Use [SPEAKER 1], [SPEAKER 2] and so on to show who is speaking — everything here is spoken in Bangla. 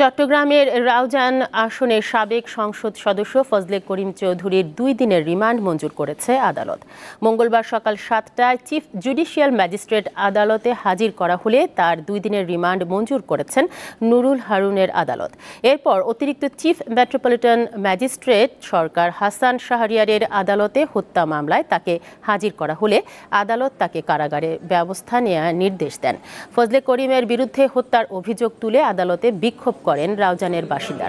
[SPEAKER 1] চট্টগ্রামের রাউজান আসনের সাবেক সংসদ সদস্য ফজলে করিম চৌধুরীর দুই দিনের রিমান্ড মঞ্জুর করেছে আদালত মঙ্গলবার সকাল সাতটায় চিফ জুডিশিয়াল ম্যাজিস্ট্রেট আদালতে হাজির করা হলে তার দুই দিনের রিমান্ড মঞ্জুর করেছেন নুরুল হারুনের আদালত এরপর অতিরিক্ত chief metropolitan magistrate Sarkar Hasan শাহরিয়ারের আদালতে হত্যা মামলায় তাকে হাজির করা হলে আদালত তাকে কারাগারে ব্যবস্থা নেওয়ার নির্দেশ দেন ফজলে করিমের বিরুদ্ধে হত্যার অভিযোগ তুলে আদালতে বিক্ষোভ করেন রাউজানের বাসিন্দারা